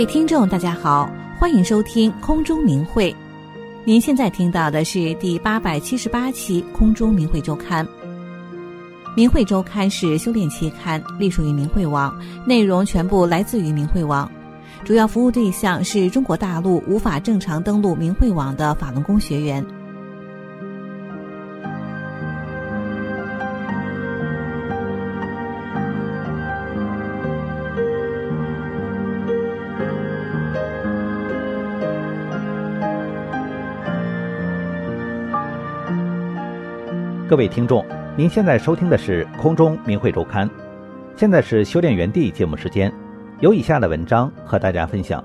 各位听众，大家好，欢迎收听空中明慧。您现在听到的是第八百七十八期空中明慧周刊。明慧周刊是修炼期刊，隶属于明慧网，内容全部来自于明慧网，主要服务对象是中国大陆无法正常登录明慧网的法轮功学员。各位听众，您现在收听的是空中明慧周刊，现在是修炼园地节目时间，有以下的文章和大家分享。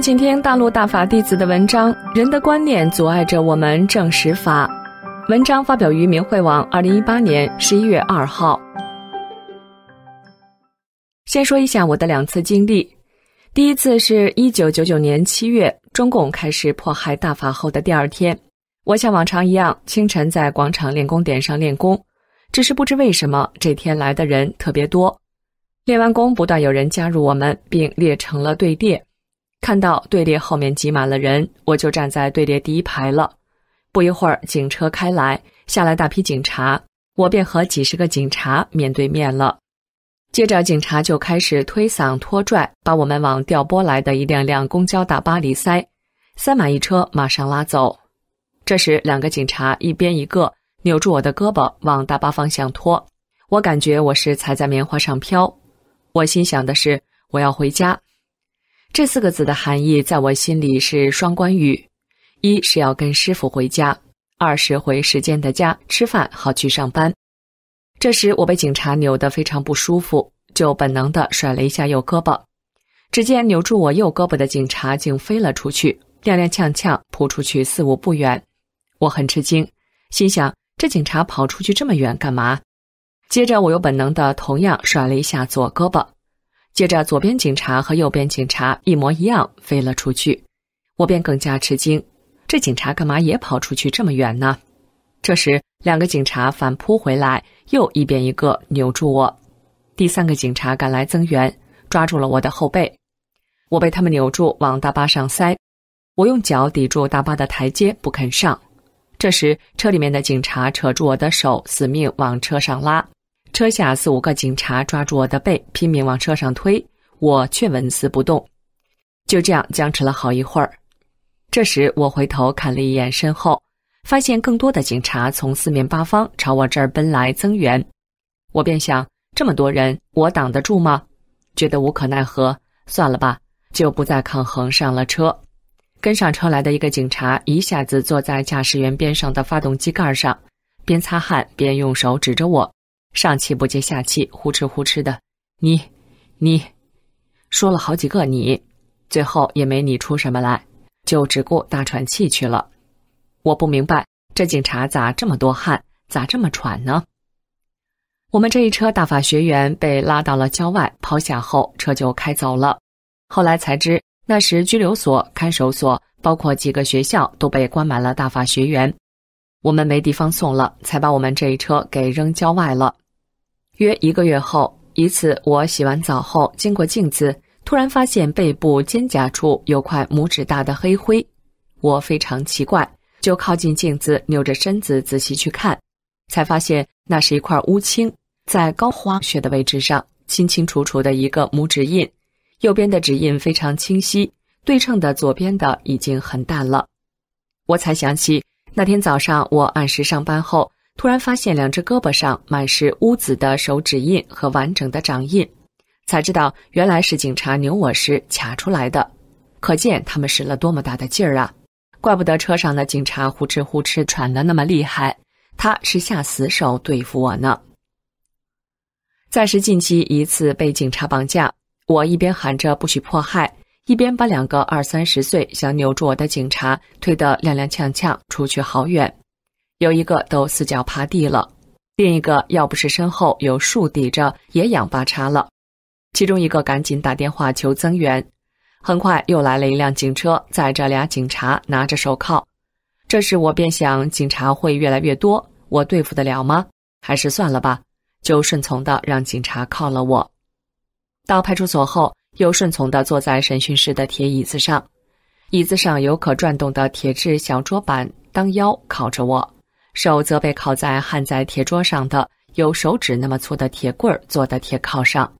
请听大陆大法弟子的文章，人的观念阻碍着我们正实法。文章发表于明慧网，二零一八年十一月二号。先说一下我的两次经历。第一次是一九九九年七月，中共开始迫害大法后的第二天，我像往常一样清晨在广场练功点上练功，只是不知为什么这天来的人特别多。练完功，不断有人加入我们，并列成了队列。看到队列后面挤满了人，我就站在队列第一排了。不一会儿，警车开来，下来大批警察，我便和几十个警察面对面了。接着，警察就开始推搡拖拽，把我们往调拨来的一辆辆公交大巴里塞，塞满一车，马上拉走。这时，两个警察一边一个扭住我的胳膊，往大巴方向拖。我感觉我是踩在棉花上飘。我心想的是，我要回家。这四个字的含义在我心里是双关语，一是要跟师傅回家，二是回时间的家吃饭好去上班。这时我被警察扭得非常不舒服，就本能的甩了一下右胳膊，只见扭住我右胳膊的警察竟飞了出去，踉踉跄跄扑出去四五步远。我很吃惊，心想这警察跑出去这么远干嘛？接着我又本能的同样甩了一下左胳膊。接着，左边警察和右边警察一模一样飞了出去，我便更加吃惊：这警察干嘛也跑出去这么远呢？这时，两个警察反扑回来，又一边一个扭住我。第三个警察赶来增援，抓住了我的后背，我被他们扭住往大巴上塞。我用脚抵住大巴的台阶不肯上。这时，车里面的警察扯住我的手，死命往车上拉。车下四五个警察抓住我的背，拼命往车上推，我却纹丝不动。就这样僵持了好一会儿。这时我回头看了一眼身后，发现更多的警察从四面八方朝我这儿奔来增援。我便想：这么多人，我挡得住吗？觉得无可奈何，算了吧，就不再抗衡，上了车。跟上车来的一个警察一下子坐在驾驶员边上的发动机盖上，边擦汗边用手指着我。上气不接下气，呼哧呼哧的，你，你，说了好几个你，最后也没你出什么来，就只顾大喘气去了。我不明白，这警察咋这么多汗，咋这么喘呢？我们这一车大法学员被拉到了郊外，抛下后车就开走了。后来才知，那时拘留所、看守所，包括几个学校都被关满了大法学员，我们没地方送了，才把我们这一车给扔郊外了。约一个月后，一次我洗完澡后，经过镜子，突然发现背部肩胛处有块拇指大的黑灰，我非常奇怪，就靠近镜子，扭着身子仔细去看，才发现那是一块乌青，在高肓穴的位置上，清清楚楚的一个拇指印，右边的指印非常清晰，对称的左边的已经很淡了，我才想起那天早上我按时上班后。突然发现两只胳膊上满是污渍的手指印和完整的掌印，才知道原来是警察扭我时卡出来的。可见他们使了多么大的劲儿啊！怪不得车上的警察呼哧呼哧喘得那么厉害，他是下死手对付我呢。再是近期一次被警察绑架，我一边喊着不许迫害，一边把两个二三十岁想扭住我的警察推得踉踉跄跄出去好远。有一个都四脚趴地了，另一个要不是身后有树抵着，也仰八叉了。其中一个赶紧打电话求增援，很快又来了一辆警车，载着俩警察拿着手铐。这时我便想，警察会越来越多，我对付得了吗？还是算了吧，就顺从的让警察铐了我。到派出所后，又顺从的坐在审讯室的铁椅子上，椅子上有可转动的铁质小桌板当腰，靠着我。手则被拷在焊在铁桌上的有手指那么粗的铁棍儿做的铁铐上，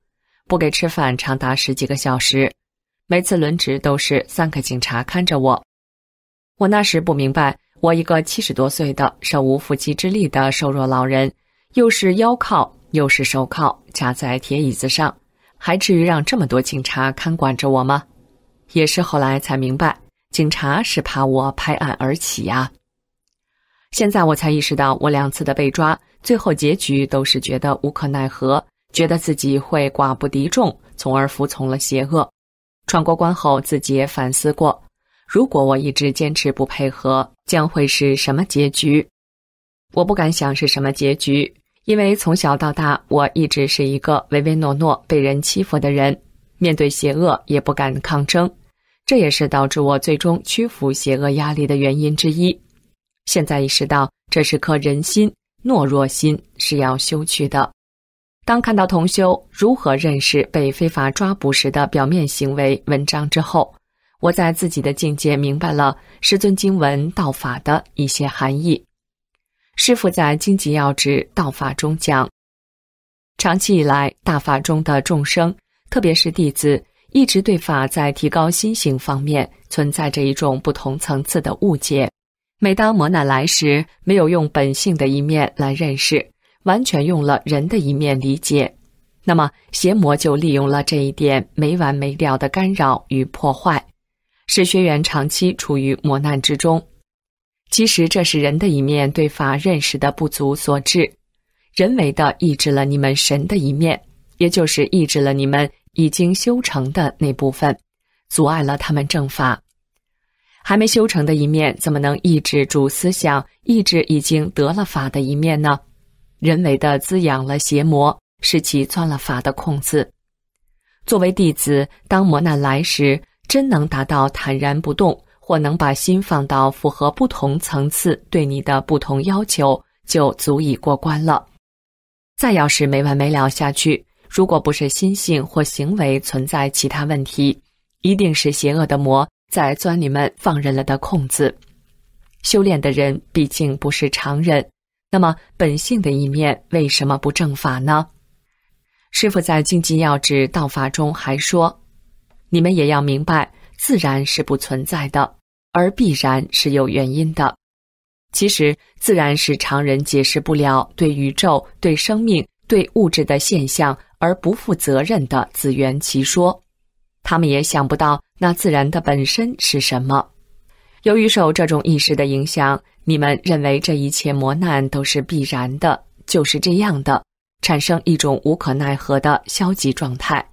不给吃饭，长达十几个小时。每次轮值都是三个警察看着我。我那时不明白，我一个七十多岁的手无缚鸡之力的瘦弱老人，又是腰铐又是手铐夹在铁椅子上，还至于让这么多警察看管着我吗？也是后来才明白，警察是怕我拍案而起呀。现在我才意识到，我两次的被抓，最后结局都是觉得无可奈何，觉得自己会寡不敌众，从而服从了邪恶。闯过关后，自己也反思过，如果我一直坚持不配合，将会是什么结局？我不敢想是什么结局，因为从小到大，我一直是一个唯唯诺诺、被人欺负的人，面对邪恶也不敢抗争，这也是导致我最终屈服邪恶压力的原因之一。现在意识到，这是颗人心懦弱心是要修去的。当看到同修如何认识被非法抓捕时的表面行为文章之后，我在自己的境界明白了师尊经文道法的一些含义。师傅在《经极要旨道法》中讲，长期以来，大法中的众生，特别是弟子，一直对法在提高心性方面存在着一种不同层次的误解。每当磨难来时，没有用本性的一面来认识，完全用了人的一面理解，那么邪魔就利用了这一点，没完没了的干扰与破坏，使学员长期处于磨难之中。其实这是人的一面对法认识的不足所致，人为的抑制了你们神的一面，也就是抑制了你们已经修成的那部分，阻碍了他们正法。还没修成的一面，怎么能抑制住思想抑制已经得了法的一面呢？人为的滋养了邪魔，使其钻了法的空子。作为弟子，当磨难来时，真能达到坦然不动，或能把心放到符合不同层次对你的不同要求，就足以过关了。再要是没完没了下去，如果不是心性或行为存在其他问题，一定是邪恶的魔。在钻你们放任了的空子，修炼的人毕竟不是常人，那么本性的一面为什么不正法呢？师傅在《经济要旨道法》中还说：“你们也要明白，自然是不存在的，而必然是有原因的。其实，自然是常人解释不了对宇宙、对生命、对物质的现象而不负责任的自圆其说，他们也想不到。”那自然的本身是什么？由于受这种意识的影响，你们认为这一切磨难都是必然的，就是这样的，产生一种无可奈何的消极状态。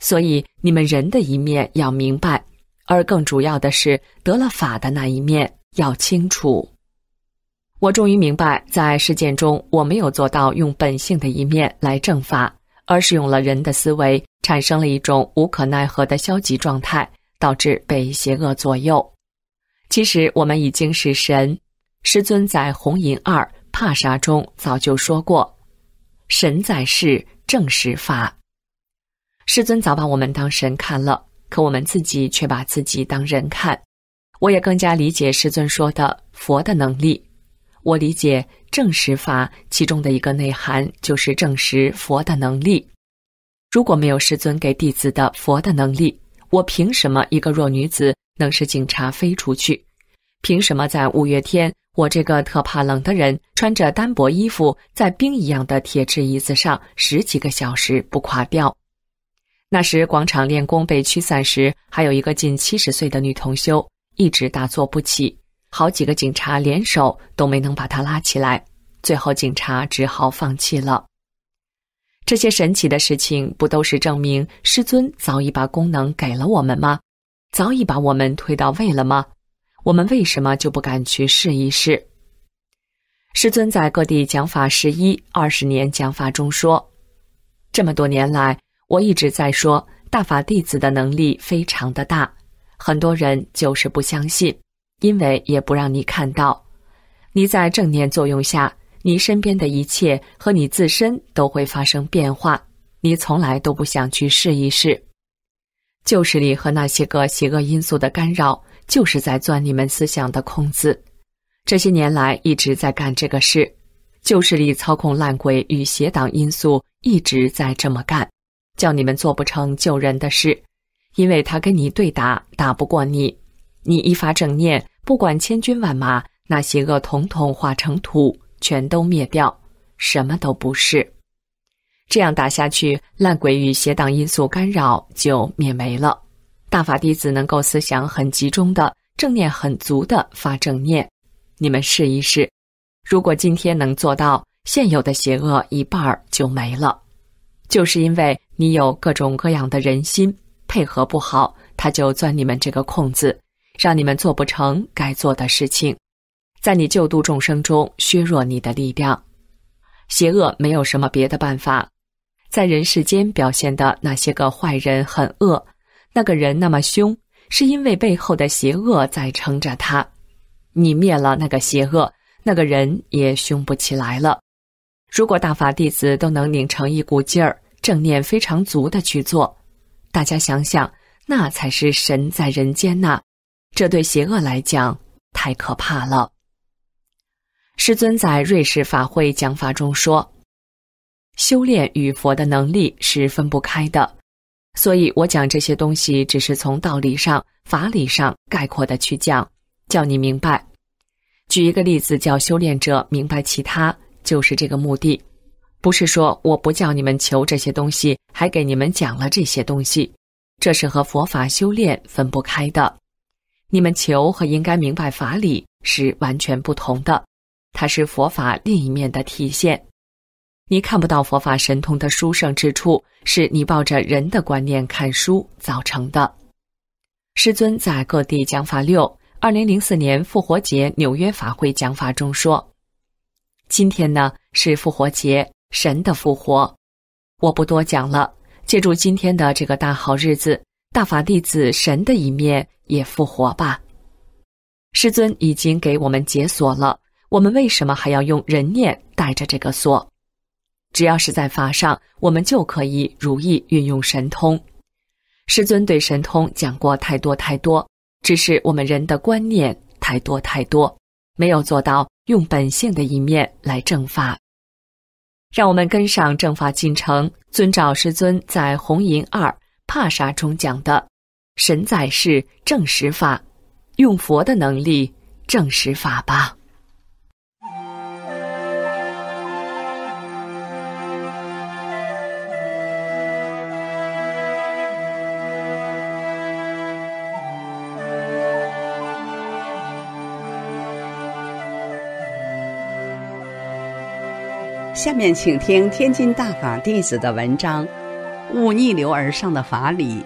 所以，你们人的一面要明白，而更主要的是得了法的那一面要清楚。我终于明白，在实践中我没有做到用本性的一面来正法，而是用了人的思维。产生了一种无可奈何的消极状态，导致被邪恶左右。其实我们已经是神，师尊在《红银二怕啥》中早就说过：“神在世，证实法。”师尊早把我们当神看了，可我们自己却把自己当人看。我也更加理解师尊说的佛的能力。我理解证实法其中的一个内涵，就是证实佛的能力。如果没有师尊给弟子的佛的能力，我凭什么一个弱女子能使警察飞出去？凭什么在五月天，我这个特怕冷的人穿着单薄衣服，在冰一样的铁质椅子上十几个小时不垮掉？那时广场练功被驱散时，还有一个近七十岁的女同修一直打坐不起，好几个警察联手都没能把她拉起来，最后警察只好放弃了。这些神奇的事情，不都是证明师尊早已把功能给了我们吗？早已把我们推到位了吗？我们为什么就不敢去试一试？师尊在各地讲法十一二十年讲法中说，这么多年来我一直在说大法弟子的能力非常的大，很多人就是不相信，因为也不让你看到，你在正念作用下。你身边的一切和你自身都会发生变化，你从来都不想去试一试。旧势力和那些个邪恶因素的干扰，就是在钻你们思想的空子。这些年来一直在干这个事，旧势力操控烂鬼与邪党因素一直在这么干，叫你们做不成救人的事，因为他跟你对打打不过你。你一发正念，不管千军万马，那邪恶统统化成土。全都灭掉，什么都不是。这样打下去，烂鬼与邪党因素干扰就灭没了。大法弟子能够思想很集中的，正念很足的发正念，你们试一试。如果今天能做到，现有的邪恶一半儿就没了。就是因为你有各种各样的人心配合不好，他就钻你们这个空子，让你们做不成该做的事情。在你救度众生中削弱你的力量，邪恶没有什么别的办法。在人世间表现的那些个坏人很恶，那个人那么凶，是因为背后的邪恶在撑着他。你灭了那个邪恶，那个人也凶不起来了。如果大法弟子都能拧成一股劲儿，正念非常足的去做，大家想想，那才是神在人间呐！这对邪恶来讲太可怕了。师尊在瑞士法会讲法中说：“修炼与佛的能力是分不开的，所以我讲这些东西只是从道理上、法理上概括的去讲，叫你明白。举一个例子，叫修炼者明白，其他就是这个目的。不是说我不叫你们求这些东西，还给你们讲了这些东西，这是和佛法修炼分不开的。你们求和应该明白法理是完全不同的。”它是佛法另一面的体现。你看不到佛法神通的殊胜之处，是你抱着人的观念看书造成的。师尊在各地讲法六二零零四年复活节纽约法会讲法中说：“今天呢是复活节，神的复活，我不多讲了。借助今天的这个大好日子，大法弟子神的一面也复活吧。师尊已经给我们解锁了。”我们为什么还要用人念带着这个锁？只要是在法上，我们就可以如意运用神通。师尊对神通讲过太多太多，只是我们人的观念太多太多，没有做到用本性的一面来正法。让我们跟上正法进程，遵照师尊在《红银二帕沙》中讲的“神在世正实法”，用佛的能力正实法吧。下面请听天津大法弟子的文章《勿逆流而上》的法理。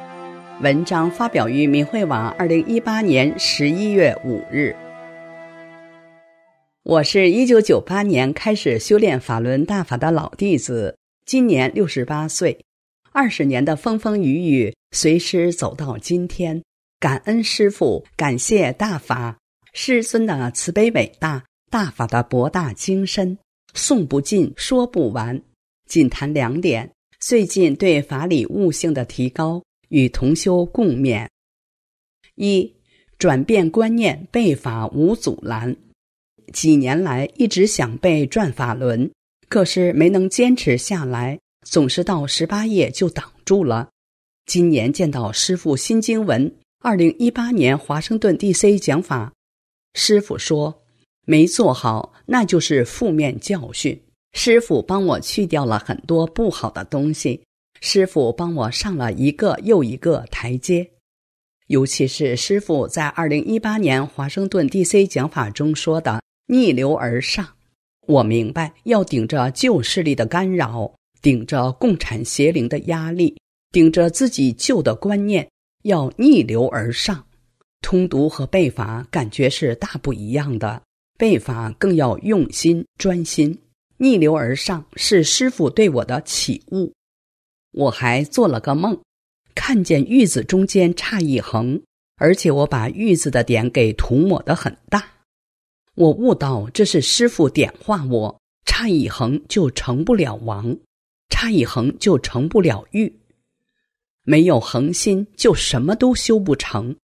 文章发表于明慧网，二零一八年十一月五日。我是一九九八年开始修炼法轮大法的老弟子，今年六十八岁，二十年的风风雨雨，随师走到今天，感恩师父，感谢大法，师尊的慈悲伟大，大法的博大精深。送不尽，说不完，仅谈两点。最近对法理悟性的提高与同修共勉。一、转变观念，背法无阻拦。几年来一直想背《转法轮》，可是没能坚持下来，总是到十八页就挡住了。今年见到师父《心经文》，二零一八年华盛顿 DC 讲法，师父说。没做好，那就是负面教训。师傅帮我去掉了很多不好的东西，师傅帮我上了一个又一个台阶。尤其是师傅在二零一八年华盛顿 DC 讲法中说的“逆流而上”，我明白要顶着旧势力的干扰，顶着共产邪灵的压力，顶着自己旧的观念，要逆流而上。通读和背法感觉是大不一样的。背法更要用心专心，逆流而上是师傅对我的启悟。我还做了个梦，看见玉字中间差一横，而且我把玉字的点给涂抹的很大。我悟到这是师傅点化我，差一横就成不了王，差一横就成不了玉，没有恒心就什么都修不成。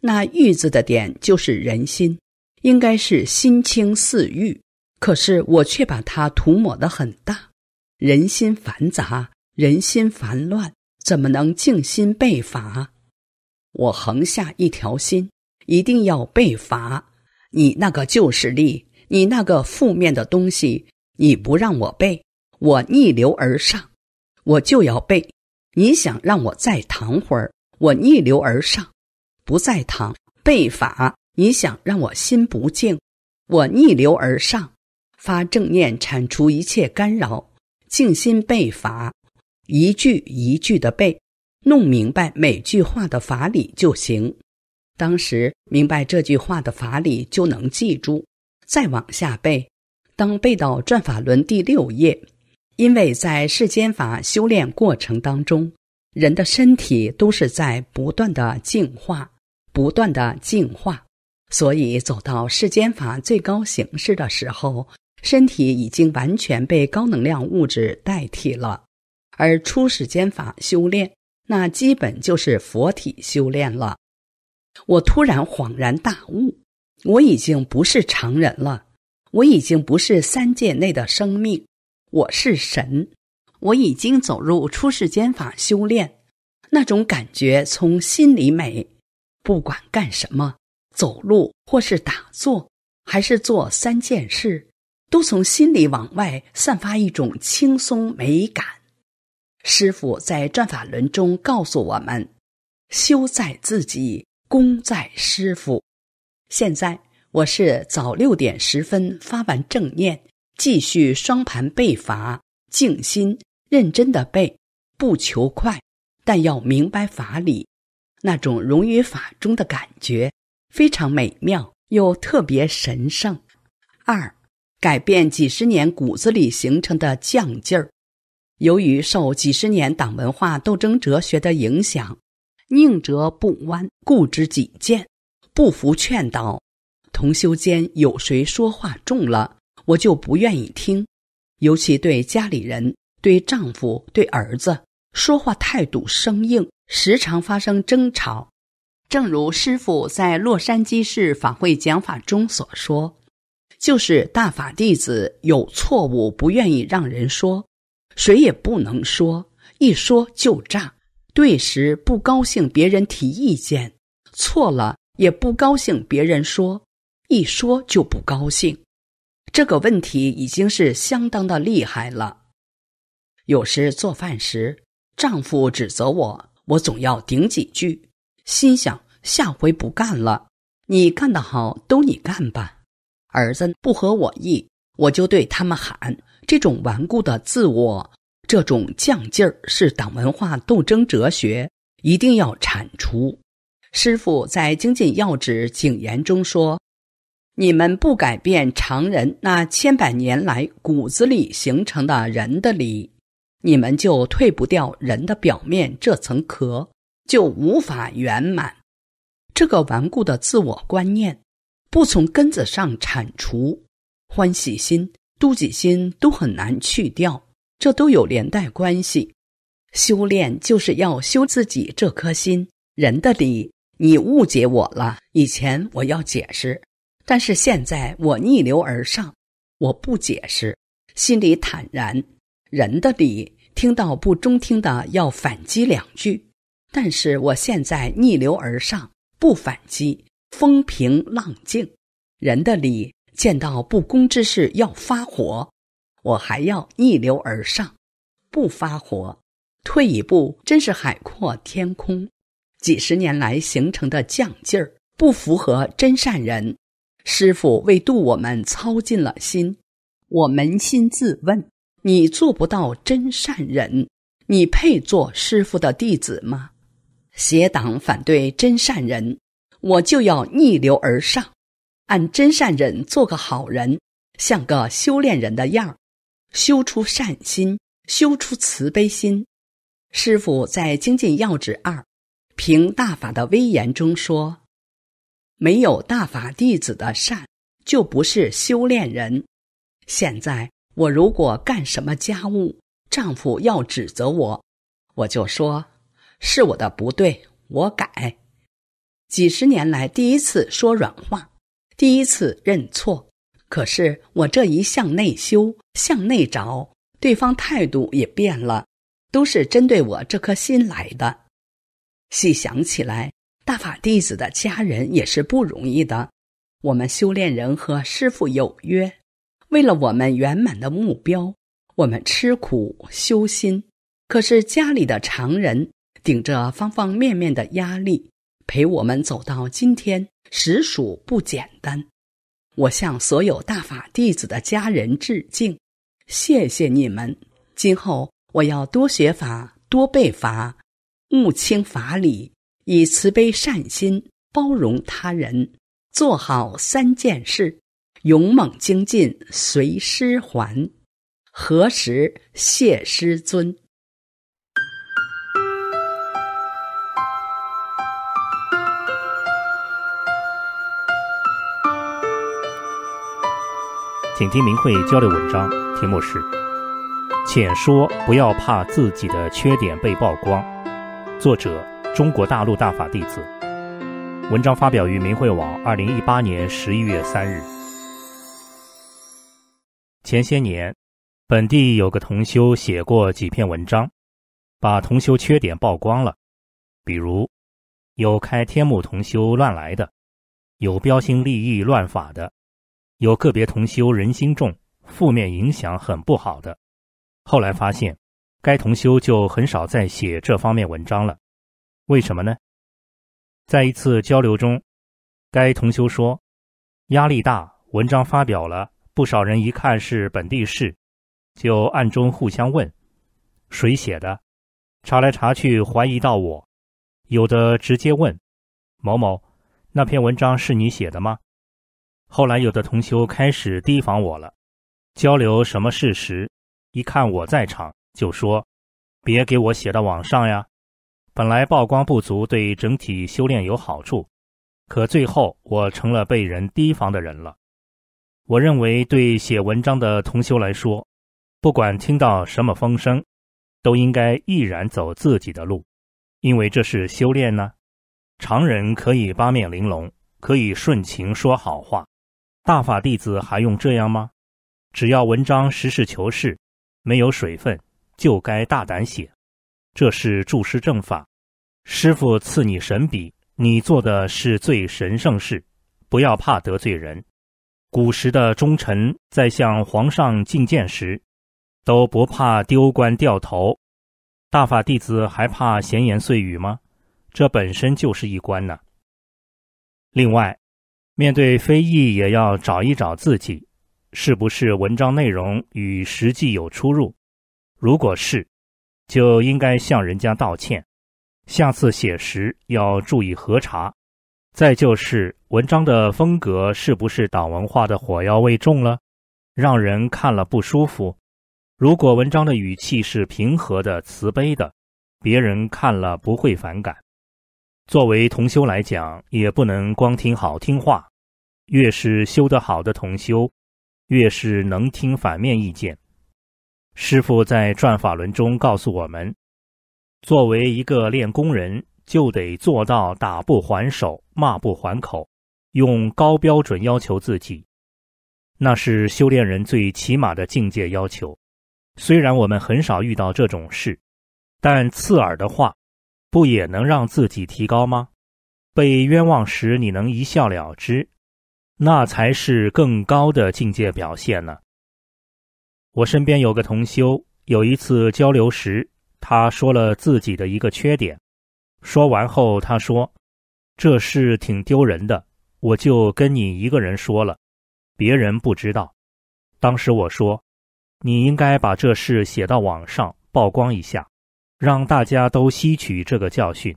那玉字的点就是人心。应该是心清似玉，可是我却把它涂抹得很大。人心繁杂，人心烦乱，怎么能静心背法？我横下一条心，一定要背法。你那个旧势力，你那个负面的东西，你不让我背，我逆流而上，我就要背。你想让我再躺会儿？我逆流而上，不再躺背法。你想让我心不静，我逆流而上，发正念，铲除一切干扰，静心背法，一句一句的背，弄明白每句话的法理就行。当时明白这句话的法理就能记住，再往下背。当背到《转法轮》第六页，因为在世间法修炼过程当中，人的身体都是在不断的净化，不断的净化。所以走到世间法最高形式的时候，身体已经完全被高能量物质代替了。而初世间法修炼，那基本就是佛体修炼了。我突然恍然大悟，我已经不是常人了，我已经不是三界内的生命，我是神。我已经走入初世间法修炼，那种感觉从心里美，不管干什么。走路，或是打坐，还是做三件事，都从心里往外散发一种轻松美感。师傅在《转法轮》中告诉我们：“修在自己，功在师傅。”现在我是早六点十分发完正念，继续双盘背法，静心认真的背，不求快，但要明白法理，那种融于法中的感觉。非常美妙，又特别神圣。二，改变几十年骨子里形成的犟劲儿。由于受几十年党文化斗争哲学的影响，宁折不弯，固执己见，不服劝导。同修间有谁说话重了，我就不愿意听。尤其对家里人、对丈夫、对儿子，说话态度生硬，时常发生争吵。正如师父在洛杉矶市法会讲法中所说，就是大法弟子有错误不愿意让人说，谁也不能说，一说就炸；对时不高兴别人提意见，错了也不高兴别人说，一说就不高兴。这个问题已经是相当的厉害了。有时做饭时，丈夫指责我，我总要顶几句。心想下回不干了，你干得好都你干吧，儿子不合我意，我就对他们喊：这种顽固的自我，这种犟劲儿是党文化斗争哲学，一定要铲除。师傅在《精进要旨警言》中说：“你们不改变常人那千百年来骨子里形成的人的理，你们就退不掉人的表面这层壳。”就无法圆满，这个顽固的自我观念不从根子上铲除，欢喜心、妒忌心都很难去掉，这都有连带关系。修炼就是要修自己这颗心。人的理，你误解我了，以前我要解释，但是现在我逆流而上，我不解释，心里坦然。人的理，听到不中听的要反击两句。但是我现在逆流而上，不反击，风平浪静。人的理，见到不公之事要发火，我还要逆流而上，不发火，退一步，真是海阔天空。几十年来形成的犟劲儿，不符合真善人。师傅为度我们操尽了心，我扪心自问：你做不到真善人，你配做师傅的弟子吗？邪党反对真善人，我就要逆流而上，按真善人做个好人，像个修炼人的样儿，修出善心，修出慈悲心。师傅在《精进要旨二·凭大法的威严》中说：“没有大法弟子的善，就不是修炼人。”现在我如果干什么家务，丈夫要指责我，我就说。是我的不对，我改。几十年来第一次说软话，第一次认错。可是我这一向内修，向内着，对方态度也变了，都是针对我这颗心来的。细想起来，大法弟子的家人也是不容易的。我们修炼人和师傅有约，为了我们圆满的目标，我们吃苦修心。可是家里的常人。顶着方方面面的压力，陪我们走到今天，实属不简单。我向所有大法弟子的家人致敬，谢谢你们。今后我要多学法，多背法，悟清法理，以慈悲善心包容他人，做好三件事，勇猛精进，随师还，何时谢师尊？请听明慧交流文章，题目是《浅说不要怕自己的缺点被曝光》，作者中国大陆大法弟子，文章发表于明慧网，二零一八年十一月三日。前些年，本地有个同修写过几篇文章，把同修缺点曝光了，比如有开天目同修乱来的，有标新立异乱法的。有个别同修人心重，负面影响很不好的。后来发现，该同修就很少再写这方面文章了。为什么呢？在一次交流中，该同修说：“压力大，文章发表了，不少人一看是本地事，就暗中互相问，谁写的？查来查去，怀疑到我。有的直接问：‘某某，那篇文章是你写的吗？’”后来有的同修开始提防我了，交流什么事实，一看我在场就说：“别给我写到网上呀。”本来曝光不足对整体修炼有好处，可最后我成了被人提防的人了。我认为对写文章的同修来说，不管听到什么风声，都应该毅然走自己的路，因为这是修炼呢。常人可以八面玲珑，可以顺情说好话。大法弟子还用这样吗？只要文章实事求是，没有水分，就该大胆写。这是注师正法，师傅赐你神笔，你做的是最神圣事，不要怕得罪人。古时的忠臣在向皇上进谏时，都不怕丢官掉头。大法弟子还怕闲言碎语吗？这本身就是一关呢。另外。面对非议，也要找一找自己，是不是文章内容与实际有出入？如果是，就应该向人家道歉。下次写时要注意核查。再就是，文章的风格是不是党文化的火药味重了，让人看了不舒服？如果文章的语气是平和的、慈悲的，别人看了不会反感。作为同修来讲，也不能光听好听话。越是修得好的同修，越是能听反面意见。师傅在转法轮中告诉我们，作为一个练功人，就得做到打不还手，骂不还口，用高标准要求自己，那是修炼人最起码的境界要求。虽然我们很少遇到这种事，但刺耳的话，不也能让自己提高吗？被冤枉时，你能一笑了之？那才是更高的境界表现呢。我身边有个同修，有一次交流时，他说了自己的一个缺点。说完后，他说：“这事挺丢人的，我就跟你一个人说了，别人不知道。”当时我说：“你应该把这事写到网上曝光一下，让大家都吸取这个教训，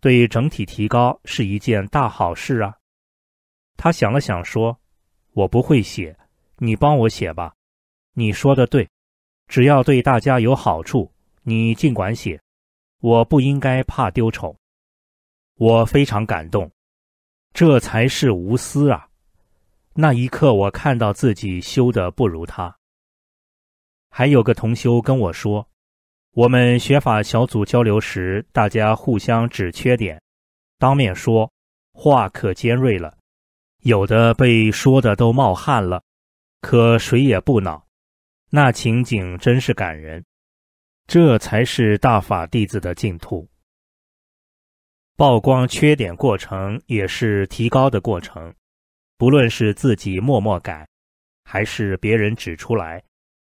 对整体提高是一件大好事啊。”他想了想说：“我不会写，你帮我写吧。你说的对，只要对大家有好处，你尽管写。我不应该怕丢丑。我非常感动，这才是无私啊！那一刻，我看到自己修的不如他。还有个同修跟我说，我们学法小组交流时，大家互相指缺点，当面说，话可尖锐了。”有的被说的都冒汗了，可谁也不恼，那情景真是感人。这才是大法弟子的净土。曝光缺点过程也是提高的过程，不论是自己默默改，还是别人指出来，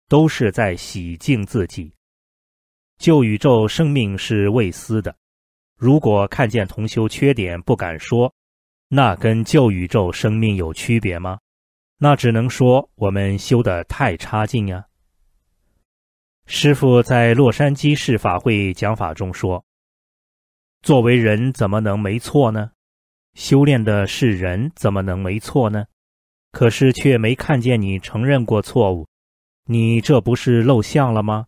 都是在洗净自己。旧宇宙生命是未思的，如果看见同修缺点不敢说。那跟旧宇宙生命有区别吗？那只能说我们修得太差劲呀。师傅在洛杉矶市法会讲法中说：“作为人怎么能没错呢？修炼的是人怎么能没错呢？可是却没看见你承认过错误，你这不是露相了吗？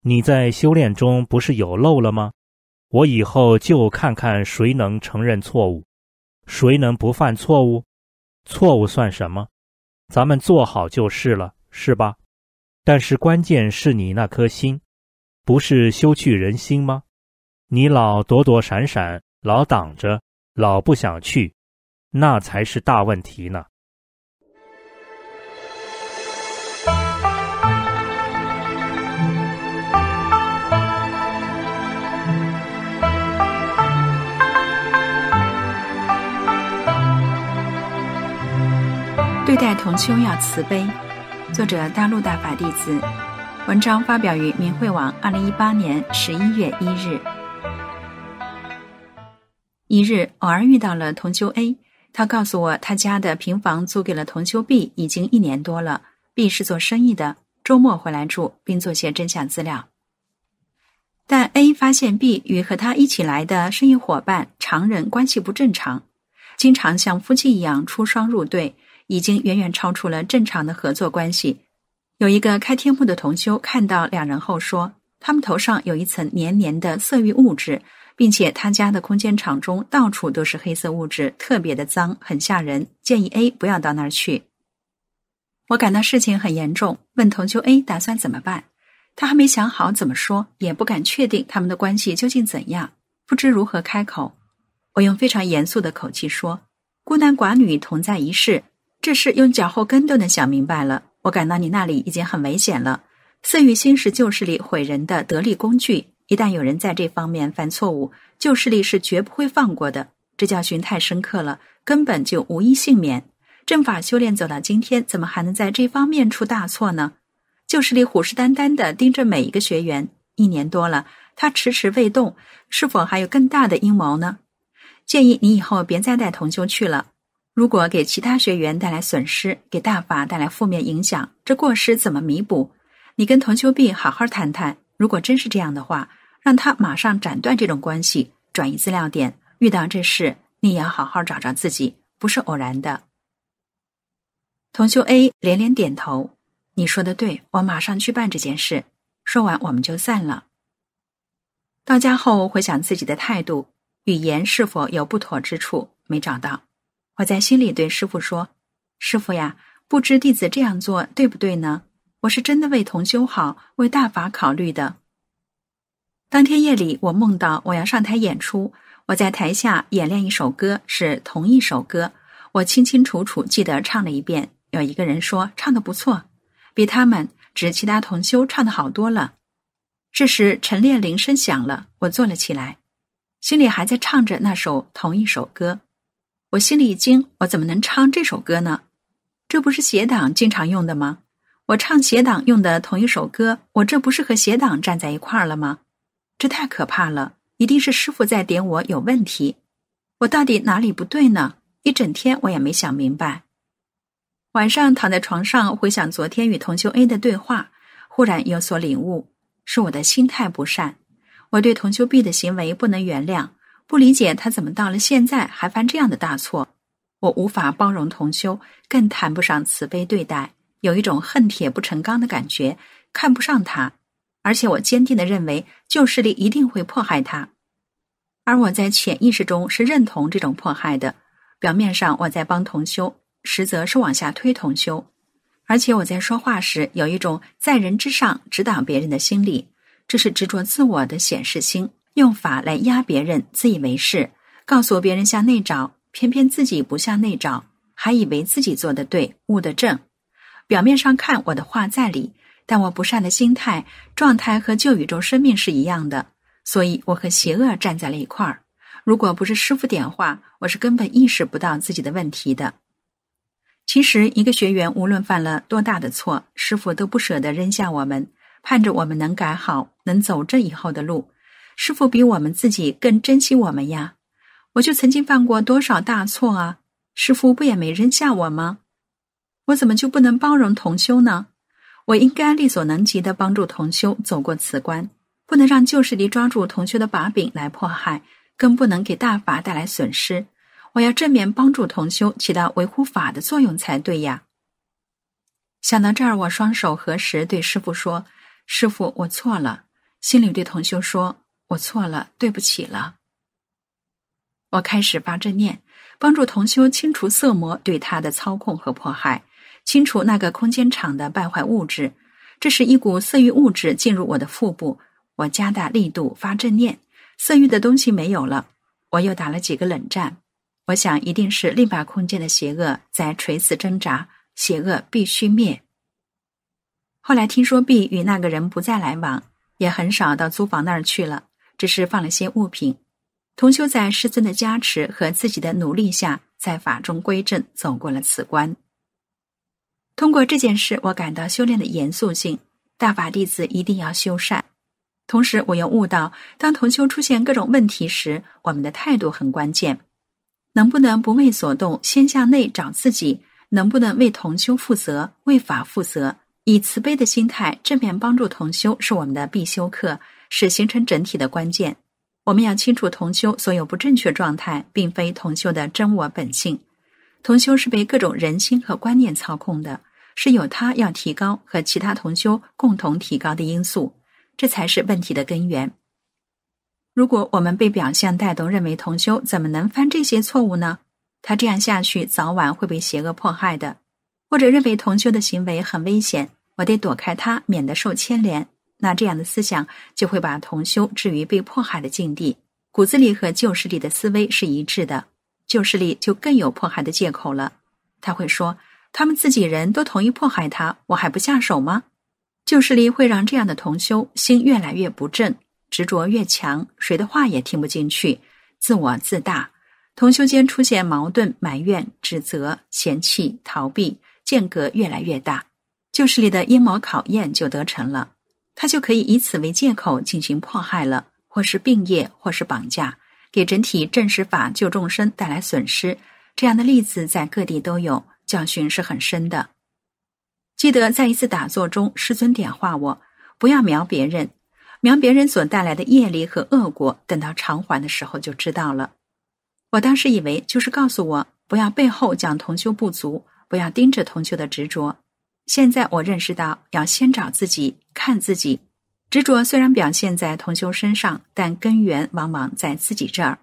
你在修炼中不是有漏了吗？我以后就看看谁能承认错误。”谁能不犯错误？错误算什么？咱们做好就是了，是吧？但是关键是你那颗心，不是修去人心吗？你老躲躲闪闪，老挡着，老不想去，那才是大问题呢。对待同修要慈悲。作者：大陆大法弟子。文章发表于明慧网，二零一八年十一月一日。一日，偶尔遇到了同修 A，他告诉我，他家的平房租给了同修 B，已经一年多了。B 是做生意的，周末回来住，并做些真相资料。但 A 发现 B 与和他一起来的生意伙伴常人关系不正常，经常像夫妻一样出双入对。已经远远超出了正常的合作关系。有一个开天幕的同修看到两人后说：“他们头上有一层黏黏的色欲物质，并且他家的空间场中到处都是黑色物质，特别的脏，很吓人。建议 A 不要到那儿去。”我感到事情很严重，问同修 A 打算怎么办？他还没想好怎么说，也不敢确定他们的关系究竟怎样，不知如何开口。我用非常严肃的口气说：“孤男寡女同在一室。”这事用脚后跟都能想明白了。我赶到你那里已经很危险了。色欲心是旧势力毁人的得力工具，一旦有人在这方面犯错误，旧势力是绝不会放过的。这教训太深刻了，根本就无一幸免。阵法修炼走到今天，怎么还能在这方面出大错呢？旧势力虎视眈眈的盯着每一个学员，一年多了，他迟迟未动，是否还有更大的阴谋呢？建议你以后别再带同修去了。如果给其他学员带来损失，给大法带来负面影响，这过失怎么弥补？你跟同修 B 好好谈谈。如果真是这样的话，让他马上斩断这种关系，转移资料点。遇到这事，你也要好好找找自己，不是偶然的。同修 A 连连点头：“你说的对，我马上去办这件事。”说完，我们就散了。到家后，回想自己的态度、语言是否有不妥之处，没找到。我在心里对师傅说：“师傅呀，不知弟子这样做对不对呢？我是真的为同修好，为大法考虑的。”当天夜里，我梦到我要上台演出，我在台下演练一首歌，是同一首歌，我清清楚楚记得唱了一遍。有一个人说：“唱的不错，比他们指其他同修唱的好多了。”这时，晨练铃声响了，我坐了起来，心里还在唱着那首同一首歌。我心里一惊，我怎么能唱这首歌呢？这不是邪党经常用的吗？我唱邪党用的同一首歌，我这不是和邪党站在一块儿了吗？这太可怕了！一定是师傅在点我有问题。我到底哪里不对呢？一整天我也没想明白。晚上躺在床上回想昨天与同修 A 的对话，忽然有所领悟：是我的心态不善，我对同修 B 的行为不能原谅。不理解他怎么到了现在还犯这样的大错，我无法包容同修，更谈不上慈悲对待，有一种恨铁不成钢的感觉，看不上他，而且我坚定的认为旧势力一定会迫害他，而我在潜意识中是认同这种迫害的，表面上我在帮同修，实则是往下推同修，而且我在说话时有一种在人之上指导别人的心理，这是执着自我的显示心。用法来压别人，自以为是，告诉别人向内找，偏偏自己不向内找，还以为自己做的对，悟得正。表面上看我的话在理，但我不善的心态状态和旧宇宙生命是一样的，所以我和邪恶站在了一块儿。如果不是师傅点化，我是根本意识不到自己的问题的。其实，一个学员无论犯了多大的错，师傅都不舍得扔下我们，盼着我们能改好，能走这以后的路。师傅比我们自己更珍惜我们呀！我就曾经犯过多少大错啊！师傅不也没扔下我吗？我怎么就不能包容同修呢？我应该力所能及的帮助同修走过此关，不能让旧势力抓住同修的把柄来迫害，更不能给大法带来损失。我要正面帮助同修，起到维护法的作用才对呀！想到这儿，我双手合十对师傅说：“师傅，我错了。”心里对同修说。我错了，对不起了。我开始发正念，帮助同修清除色魔对他的操控和迫害，清除那个空间场的败坏物质。这时一股色欲物质进入我的腹部，我加大力度发正念，色欲的东西没有了。我又打了几个冷战，我想一定是另把空间的邪恶在垂死挣扎，邪恶必须灭。后来听说 B 与那个人不再来往，也很少到租房那儿去了。只是放了些物品。同修在师尊的加持和自己的努力下，在法中归正，走过了此关。通过这件事，我感到修炼的严肃性，大法弟子一定要修善。同时，我又悟到，当同修出现各种问题时，我们的态度很关键。能不能不为所动，先向内找自己？能不能为同修负责，为法负责？以慈悲的心态，正面帮助同修，是我们的必修课。是形成整体的关键。我们要清楚，同修所有不正确状态，并非同修的真我本性。同修是被各种人心和观念操控的，是有他要提高和其他同修共同提高的因素，这才是问题的根源。如果我们被表象带动，认为同修怎么能犯这些错误呢？他这样下去，早晚会被邪恶迫害的。或者认为同修的行为很危险，我得躲开他，免得受牵连。那这样的思想就会把同修置于被迫害的境地，骨子里和旧势力的思维是一致的，旧势力就更有迫害的借口了。他会说，他们自己人都同意迫害他，我还不下手吗？旧势力会让这样的同修心越来越不正，执着越强，谁的话也听不进去，自我自大，同修间出现矛盾、埋怨、指责、嫌弃、逃避，间隔越来越大，旧势力的阴谋考验就得逞了。他就可以以此为借口进行迫害了，或是病业，或是绑架，给整体正实法救众生带来损失。这样的例子在各地都有，教训是很深的。记得在一次打坐中，师尊点化我，不要瞄别人，瞄别人所带来的业力和恶果，等到偿还的时候就知道了。我当时以为就是告诉我不要背后讲同修不足，不要盯着同修的执着。现在我认识到，要先找自己。看自己，执着虽然表现在同修身上，但根源往往在自己这儿。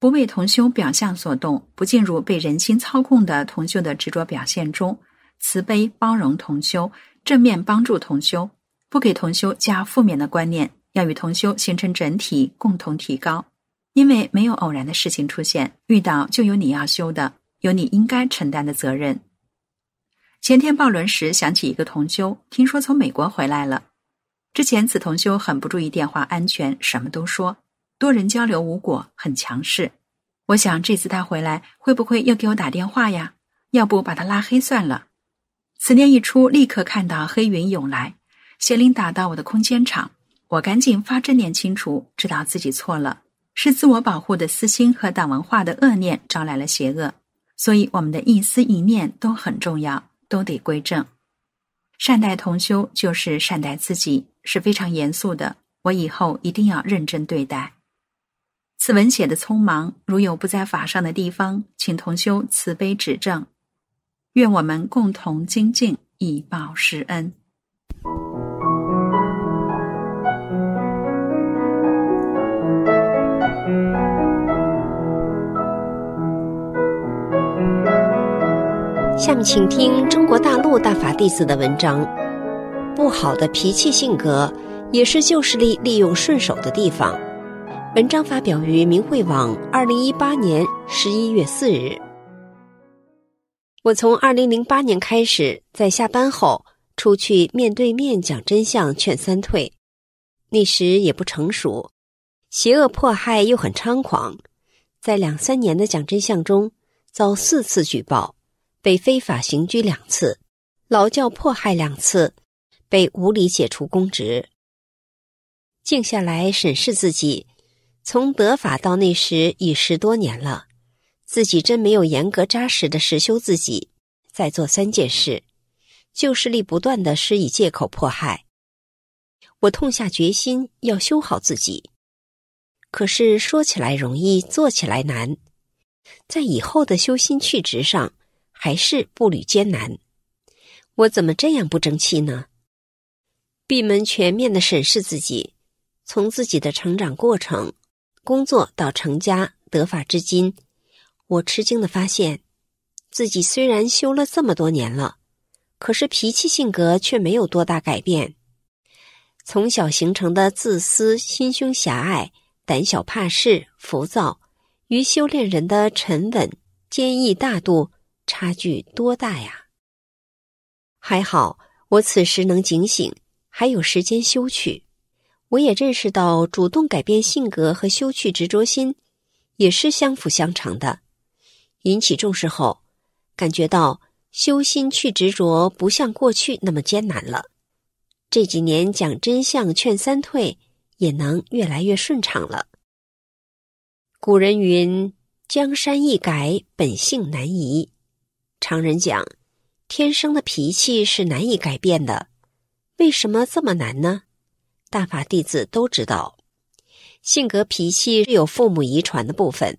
不为同修表象所动，不进入被人心操控的同修的执着表现中，慈悲包容同修，正面帮助同修，不给同修加负面的观念，要与同修形成整体，共同提高。因为没有偶然的事情出现，遇到就有你要修的，有你应该承担的责任。前天报轮时想起一个同修，听说从美国回来了。之前此同修很不注意电话安全，什么都说，多人交流无果，很强势。我想这次他回来会不会又给我打电话呀？要不把他拉黑算了。此念一出，立刻看到黑云涌来。邪灵打到我的空间场，我赶紧发正念清除，知道自己错了，是自我保护的私心和党文化的恶念招来了邪恶。所以我们的一丝一念都很重要。都得归正，善待同修就是善待自己，是非常严肃的。我以后一定要认真对待。此文写的匆忙，如有不在法上的地方，请同修慈悲指正。愿我们共同精进，以报师恩。下面请听中国大陆大法弟子的文章。不好的脾气性格，也是旧势力利用顺手的地方。文章发表于明慧网，二零一八年十一月四日。我从二零零八年开始，在下班后出去面对面讲真相，劝三退。那时也不成熟，邪恶迫害又很猖狂，在两三年的讲真相中，遭四次举报。被非法刑拘两次，劳教迫害两次，被无理解除公职。静下来审视自己，从得法到那时已十多年了，自己真没有严格扎实的实修自己。再做三件事，旧势力不断的施以借口迫害，我痛下决心要修好自己。可是说起来容易，做起来难，在以后的修心去职上。还是步履艰难，我怎么这样不争气呢？闭门全面的审视自己，从自己的成长过程、工作到成家得法至今，我吃惊的发现自己虽然修了这么多年了，可是脾气性格却没有多大改变。从小形成的自私、心胸狭隘、胆小怕事、浮躁，与修炼人的沉稳、坚毅、大度。差距多大呀！还好我此时能警醒，还有时间修去。我也认识到，主动改变性格和修去执着心，也是相辅相成的。引起重视后，感觉到修心去执着不像过去那么艰难了。这几年讲真相、劝三退，也能越来越顺畅了。古人云：“江山易改，本性难移。”常人讲，天生的脾气是难以改变的。为什么这么难呢？大法弟子都知道，性格脾气是有父母遗传的部分。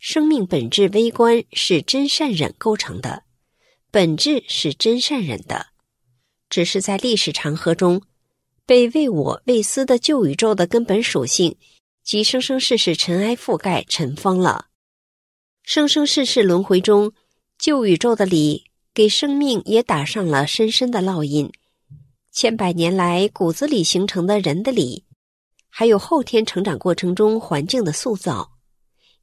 生命本质微观是真善忍构成的，本质是真善忍的，只是在历史长河中，被为我为私的旧宇宙的根本属性及生生世世尘埃覆盖尘封了。生生世世轮回中。旧宇宙的礼给生命也打上了深深的烙印，千百年来骨子里形成的人的理，还有后天成长过程中环境的塑造，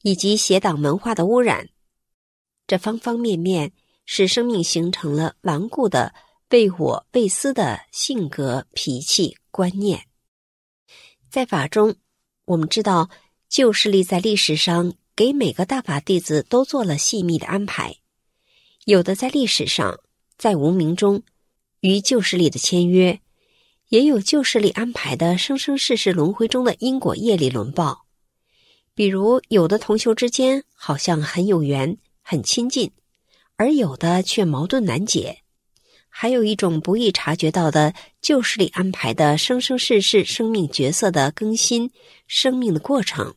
以及邪党文化的污染，这方方面面使生命形成了顽固的被我被私的性格、脾气、观念。在法中，我们知道旧势力在历史上给每个大法弟子都做了细密的安排。有的在历史上，在无名中，与旧势力的签约，也有旧势力安排的生生世世轮回中的因果业力轮报。比如，有的同修之间好像很有缘、很亲近，而有的却矛盾难解。还有一种不易察觉到的旧势力安排的生生世世生命角色的更新，生命的过程。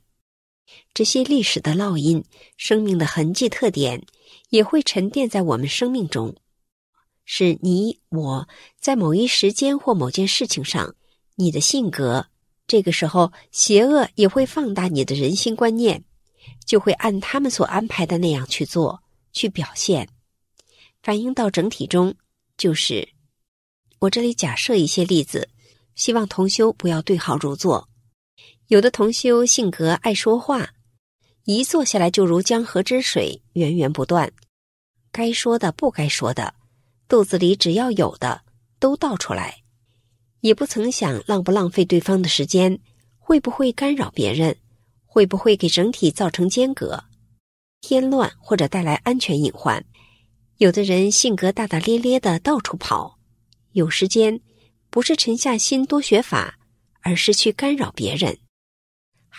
这些历史的烙印、生命的痕迹、特点，也会沉淀在我们生命中。是你我在某一时间或某件事情上，你的性格这个时候，邪恶也会放大你的人心观念，就会按他们所安排的那样去做、去表现，反映到整体中。就是我这里假设一些例子，希望同修不要对号入座。有的同修性格爱说话，一坐下来就如江河之水，源源不断，该说的不该说的，肚子里只要有的都倒出来，也不曾想浪不浪费对方的时间，会不会干扰别人，会不会给整体造成间隔，添乱或者带来安全隐患。有的人性格大大咧咧的到处跑，有时间，不是沉下心多学法，而是去干扰别人。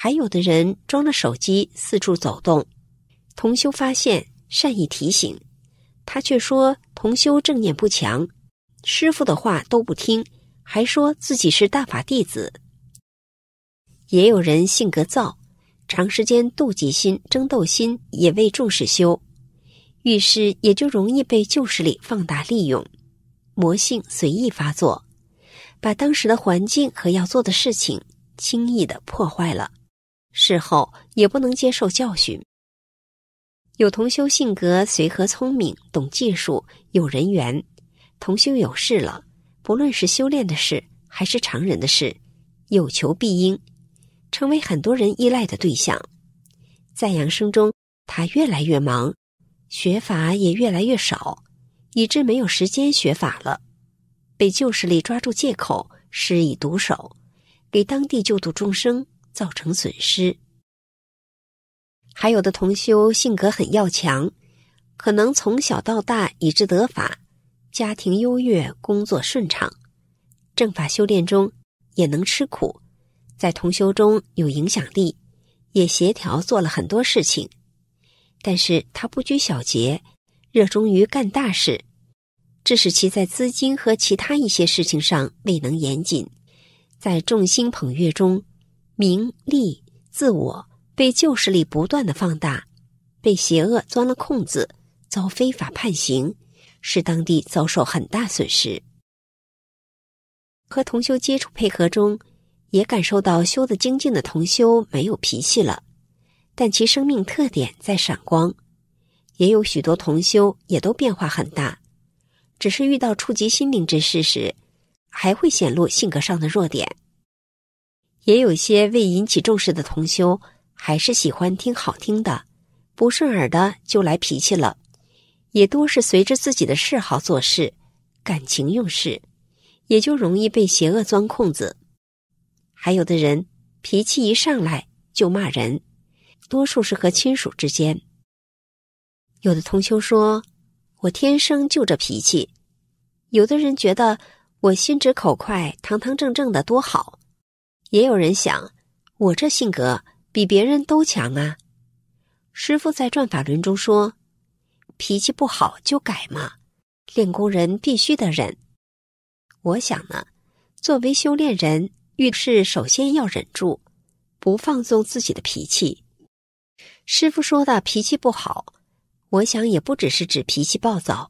还有的人装了手机四处走动，同修发现善意提醒，他却说同修正念不强，师傅的话都不听，还说自己是大法弟子。也有人性格躁，长时间妒忌心、争斗心，也未重视修，遇事也就容易被旧势力放大利用，魔性随意发作，把当时的环境和要做的事情轻易的破坏了。事后也不能接受教训。有同修性格随和、聪明，懂技术，有人缘。同修有事了，不论是修炼的事还是常人的事，有求必应，成为很多人依赖的对象。在养生中，他越来越忙，学法也越来越少，以致没有时间学法了。被旧势力抓住借口，施以毒手，给当地救度众生。造成损失。还有的同修性格很要强，可能从小到大以至得法，家庭优越，工作顺畅，正法修炼中也能吃苦，在同修中有影响力，也协调做了很多事情。但是他不拘小节，热衷于干大事，致使其在资金和其他一些事情上未能严谨。在众星捧月中。名利、自我被旧势力不断的放大，被邪恶钻了空子，遭非法判刑，使当地遭受很大损失。和同修接触配合中，也感受到修得精进的同修没有脾气了，但其生命特点在闪光。也有许多同修也都变化很大，只是遇到触及心灵之事时，还会显露性格上的弱点。也有些未引起重视的同修，还是喜欢听好听的，不顺耳的就来脾气了。也多是随着自己的嗜好做事，感情用事，也就容易被邪恶钻空子。还有的人脾气一上来就骂人，多数是和亲属之间。有的同修说：“我天生就这脾气。”有的人觉得：“我心直口快，堂堂正正的多好。”也有人想，我这性格比别人都强啊。师傅在《转法轮》中说，脾气不好就改嘛。练功人必须得忍。我想呢，作为修炼人，遇事首先要忍住，不放纵自己的脾气。师傅说的脾气不好，我想也不只是指脾气暴躁。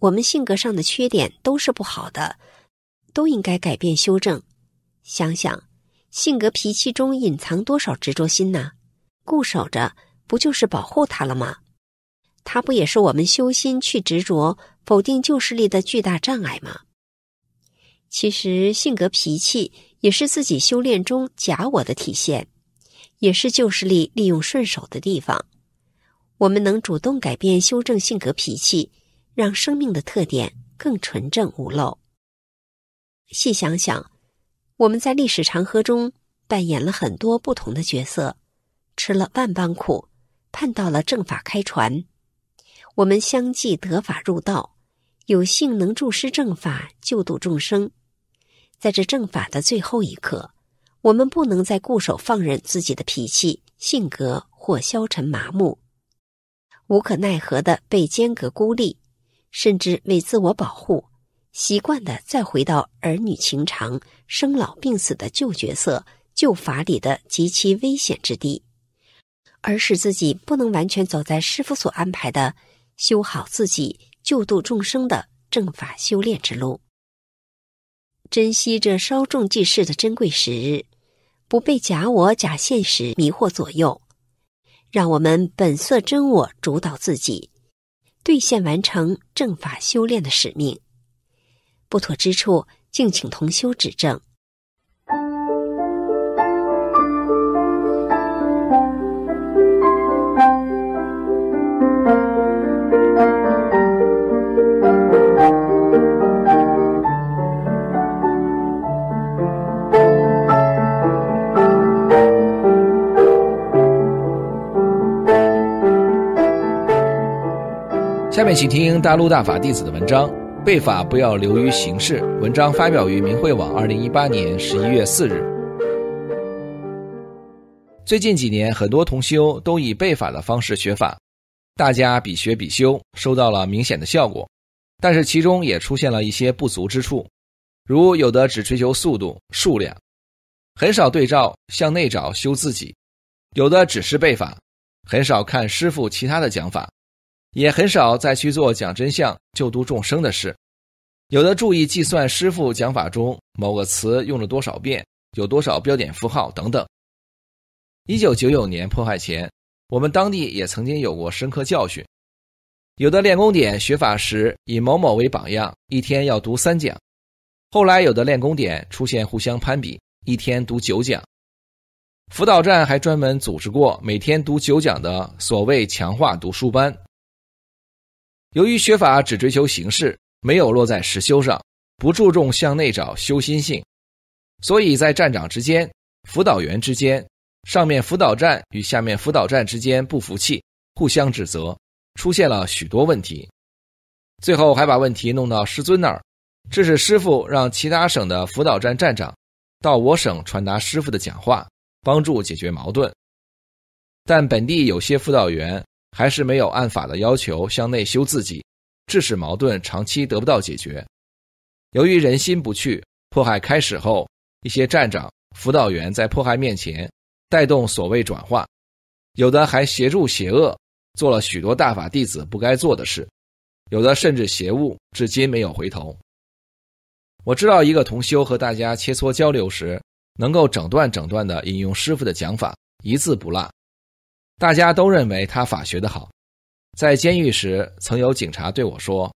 我们性格上的缺点都是不好的，都应该改变修正。想想。性格脾气中隐藏多少执着心呢？固守着，不就是保护他了吗？他不也是我们修心去执着、否定旧势力的巨大障碍吗？其实，性格脾气也是自己修炼中假我的体现，也是旧势力利用顺手的地方。我们能主动改变、修正性格脾气，让生命的特点更纯正无漏。细想想。我们在历史长河中扮演了很多不同的角色，吃了万般苦，盼到了正法开船，我们相继得法入道，有幸能助师正法救度众生。在这正法的最后一刻，我们不能再固守、放任自己的脾气、性格或消沉、麻木、无可奈何的被间隔孤立，甚至为自我保护。习惯的再回到儿女情长、生老病死的旧角色、旧法里的极其危险之地，而使自己不能完全走在师父所安排的修好自己、救度众生的正法修炼之路。珍惜这稍纵即逝的珍贵时日，不被假我、假现实迷惑左右，让我们本色真我主导自己，兑现完成正法修炼的使命。不妥之处，敬请同修指正。下面请听大陆大法弟子的文章。背法不要流于形式。文章发表于明慧网，二零一八年十一月四日。最近几年，很多同修都以背法的方式学法，大家比学比修，收到了明显的效果。但是其中也出现了一些不足之处，如有的只追求速度、数量，很少对照向内找修自己；有的只是背法，很少看师傅其他的讲法。也很少再去做讲真相、救度众生的事。有的注意计算师傅讲法中某个词用了多少遍，有多少标点符号等等。一九九九年破坏前，我们当地也曾经有过深刻教训。有的练功点学法时以某某为榜样，一天要读三讲；后来有的练功点出现互相攀比，一天读九讲。辅导站还专门组织过每天读九讲的所谓强化读书班。由于学法只追求形式，没有落在实修上，不注重向内找修心性，所以在站长之间、辅导员之间、上面辅导站与下面辅导站之间不服气，互相指责，出现了许多问题，最后还把问题弄到师尊那儿，这是师傅让其他省的辅导站站长到我省传达师傅的讲话，帮助解决矛盾，但本地有些辅导员。还是没有按法的要求向内修自己，致使矛盾长期得不到解决。由于人心不去，迫害开始后，一些站长、辅导员在迫害面前带动所谓转化，有的还协助邪恶做了许多大法弟子不该做的事，有的甚至邪悟，至今没有回头。我知道一个同修和大家切磋交流时，能够整段整段的引用师傅的讲法，一字不落。大家都认为他法学的好，在监狱时，曾有警察对我说：“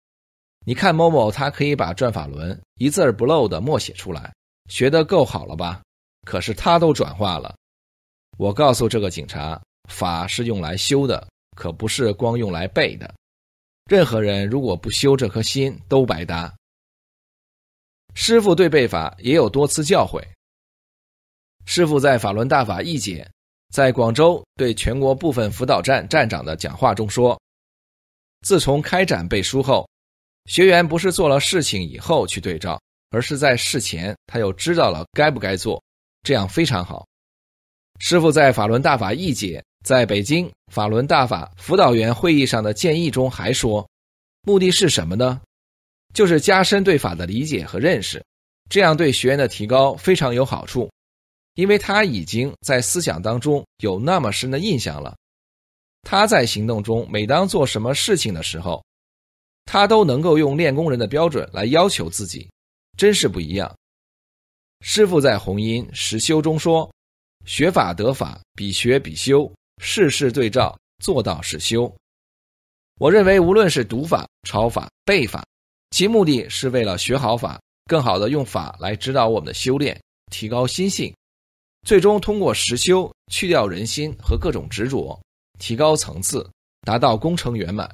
你看某某，他可以把转法轮一字不漏的默写出来，学得够好了吧？可是他都转化了。”我告诉这个警察：“法是用来修的，可不是光用来背的。任何人如果不修这颗心，都白搭。”师傅对背法也有多次教诲。师傅在法轮大法一节。在广州对全国部分辅导站站长的讲话中说：“自从开展背书后，学员不是做了事情以后去对照，而是在事前他又知道了该不该做，这样非常好。”师傅在《法轮大法一解》在北京法轮大法辅导员会议上的建议中还说：“目的是什么呢？就是加深对法的理解和认识，这样对学员的提高非常有好处。”因为他已经在思想当中有那么深的印象了，他在行动中每当做什么事情的时候，他都能够用练功人的标准来要求自己，真是不一样。师傅在红音实修中说：“学法得法，比学比修，事事对照，做到是修。”我认为，无论是读法、抄法、背法，其目的是为了学好法，更好的用法来指导我们的修炼，提高心性。最终通过实修去掉人心和各种执着，提高层次，达到功成圆满。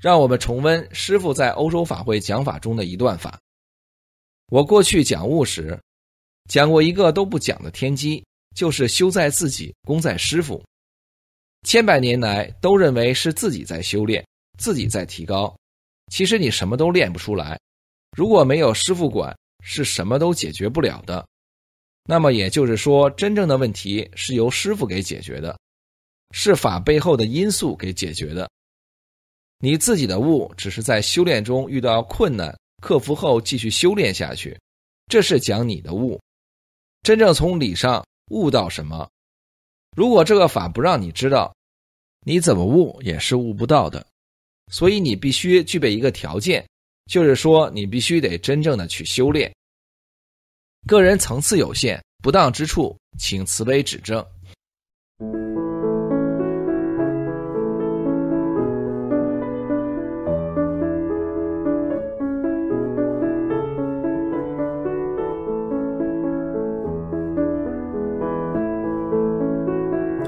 让我们重温师父在欧洲法会讲法中的一段法。我过去讲悟时，讲过一个都不讲的天机，就是修在自己，功在师父。千百年来都认为是自己在修炼，自己在提高，其实你什么都练不出来。如果没有师傅管，是什么都解决不了的。那么也就是说，真正的问题是由师傅给解决的，是法背后的因素给解决的。你自己的悟只是在修炼中遇到困难克服后继续修炼下去，这是讲你的悟。真正从理上悟到什么，如果这个法不让你知道，你怎么悟也是悟不到的。所以你必须具备一个条件，就是说你必须得真正的去修炼。个人层次有限，不当之处，请慈悲指正。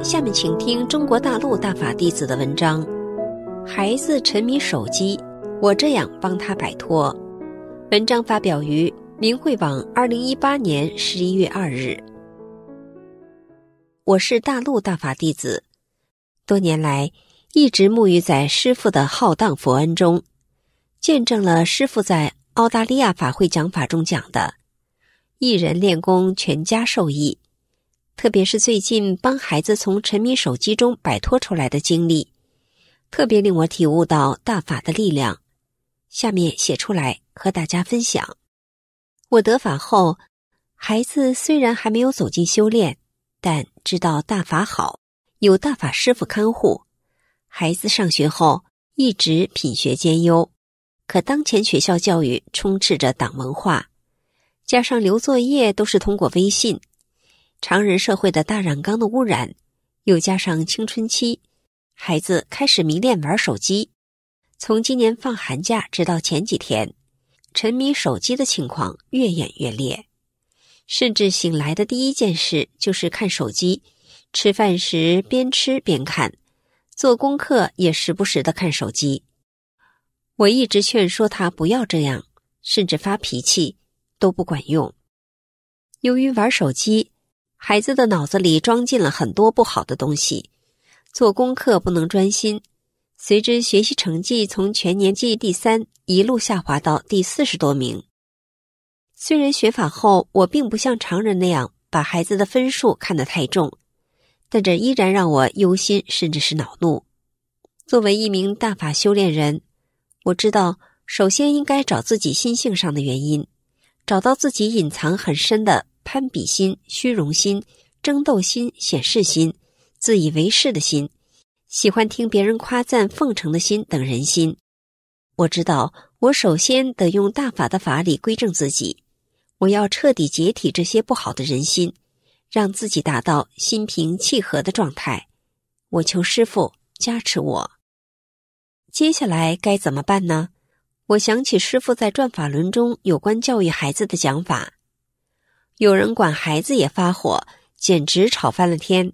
下面请听中国大陆大法弟子的文章：孩子沉迷手机，我这样帮他摆脱。文章发表于。明慧网，二零一八年十一月二日。我是大陆大法弟子，多年来一直沐浴在师傅的浩荡佛恩中，见证了师傅在澳大利亚法会讲法中讲的“一人练功，全家受益”，特别是最近帮孩子从沉迷手机中摆脱出来的经历，特别令我体悟到大法的力量。下面写出来和大家分享。我得法后，孩子虽然还没有走进修炼，但知道大法好，有大法师傅看护。孩子上学后一直品学兼优，可当前学校教育充斥着党文化，加上留作业都是通过微信，常人社会的大染缸的污染，又加上青春期，孩子开始迷恋玩手机。从今年放寒假直到前几天。沉迷手机的情况越演越烈，甚至醒来的第一件事就是看手机，吃饭时边吃边看，做功课也时不时的看手机。我一直劝说他不要这样，甚至发脾气都不管用。由于玩手机，孩子的脑子里装进了很多不好的东西，做功课不能专心。随之，学习成绩从全年级第三一路下滑到第四十多名。虽然学法后，我并不像常人那样把孩子的分数看得太重，但这依然让我忧心，甚至是恼怒。作为一名大法修炼人，我知道，首先应该找自己心性上的原因，找到自己隐藏很深的攀比心、虚荣心、争斗心、显示心、自以为是的心。喜欢听别人夸赞奉承的心等人心，我知道，我首先得用大法的法理归正自己，我要彻底解体这些不好的人心，让自己达到心平气和的状态。我求师傅加持我，接下来该怎么办呢？我想起师傅在转法轮中有关教育孩子的讲法，有人管孩子也发火，简直吵翻了天。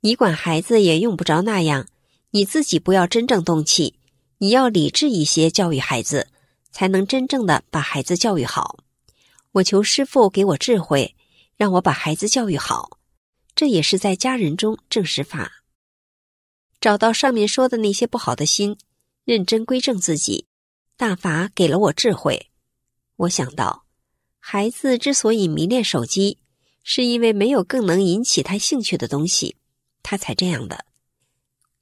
你管孩子也用不着那样。你自己不要真正动气，你要理智一些教育孩子，才能真正的把孩子教育好。我求师傅给我智慧，让我把孩子教育好。这也是在家人中正实法，找到上面说的那些不好的心，认真归正自己。大法给了我智慧，我想到，孩子之所以迷恋手机，是因为没有更能引起他兴趣的东西，他才这样的。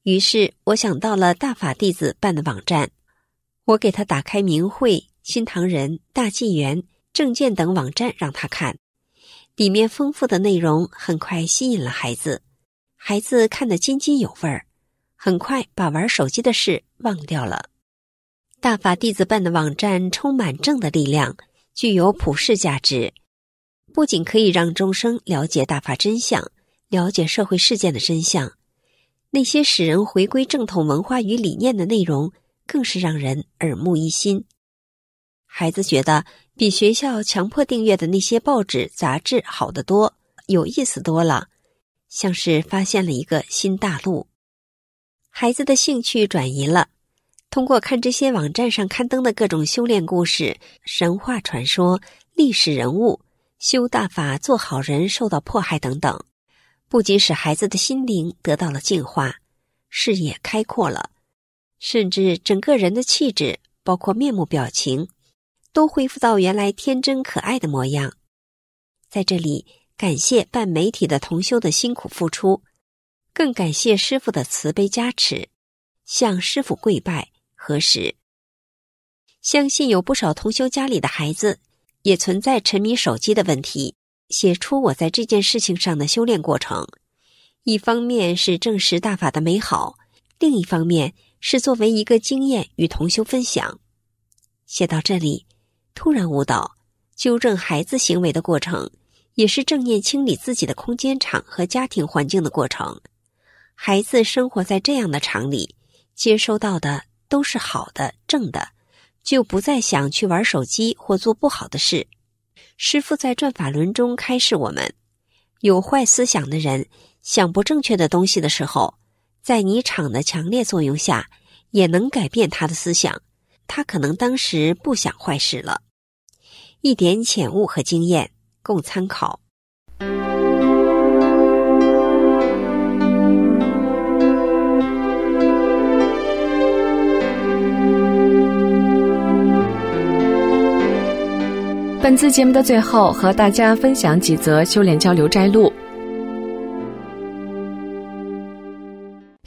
于是，我想到了大法弟子办的网站，我给他打开明慧、新唐人、大纪元、正见等网站让他看，里面丰富的内容很快吸引了孩子，孩子看得津津有味儿，很快把玩手机的事忘掉了。大法弟子办的网站充满正的力量，具有普世价值，不仅可以让众生了解大法真相，了解社会事件的真相。那些使人回归正统文化与理念的内容，更是让人耳目一新。孩子觉得比学校强迫订阅的那些报纸杂志好得多，有意思多了，像是发现了一个新大陆。孩子的兴趣转移了，通过看这些网站上刊登的各种修炼故事、神话传说、历史人物、修大法、做好人受到迫害等等。不仅使孩子的心灵得到了净化，视野开阔了，甚至整个人的气质，包括面目表情，都恢复到原来天真可爱的模样。在这里，感谢办媒体的同修的辛苦付出，更感谢师傅的慈悲加持，向师傅跪拜合十。相信有不少同修家里的孩子，也存在沉迷手机的问题。写出我在这件事情上的修炼过程，一方面是证实大法的美好，另一方面是作为一个经验与同修分享。写到这里，突然悟到，纠正孩子行为的过程，也是正念清理自己的空间场和家庭环境的过程。孩子生活在这样的场里，接收到的都是好的、正的，就不再想去玩手机或做不好的事。师父在转法轮中开示我们：有坏思想的人想不正确的东西的时候，在你场的强烈作用下，也能改变他的思想。他可能当时不想坏事了。一点浅悟和经验，供参考。本次节目的最后，和大家分享几则修炼交流摘录。